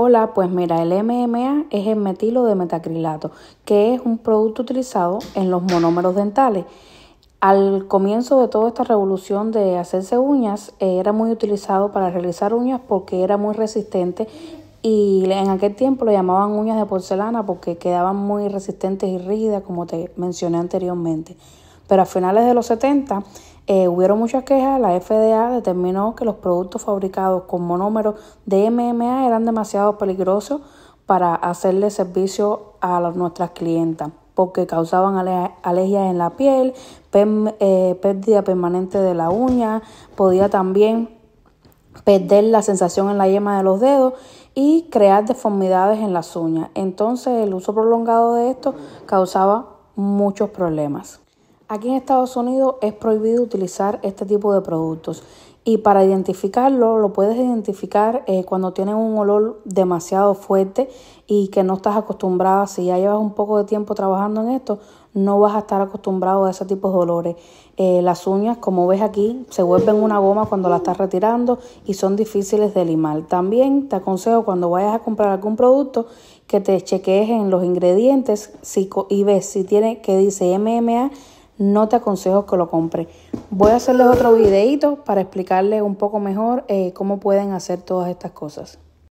Hola, pues mira, el MMA es el metilo de metacrilato, que es un producto utilizado en los monómeros dentales. Al comienzo de toda esta revolución de hacerse uñas, eh, era muy utilizado para realizar uñas porque era muy resistente y en aquel tiempo lo llamaban uñas de porcelana porque quedaban muy resistentes y rígidas, como te mencioné anteriormente. Pero a finales de los 70 eh, hubieron muchas quejas, la FDA determinó que los productos fabricados con monómeros de MMA eran demasiado peligrosos para hacerle servicio a nuestras clientas, porque causaban alergias en la piel, eh, pérdida permanente de la uña, podía también perder la sensación en la yema de los dedos y crear deformidades en las uñas. Entonces el uso prolongado de esto causaba muchos problemas. Aquí en Estados Unidos es prohibido utilizar este tipo de productos y para identificarlo lo puedes identificar eh, cuando tiene un olor demasiado fuerte y que no estás acostumbrada. Si ya llevas un poco de tiempo trabajando en esto, no vas a estar acostumbrado a ese tipo de olores. Eh, las uñas, como ves aquí, se vuelven una goma cuando la estás retirando y son difíciles de limar. También te aconsejo cuando vayas a comprar algún producto que te chequees en los ingredientes si, y ves si tiene que dice MMA no te aconsejo que lo compres. Voy a hacerles otro videito para explicarles un poco mejor eh, cómo pueden hacer todas estas cosas.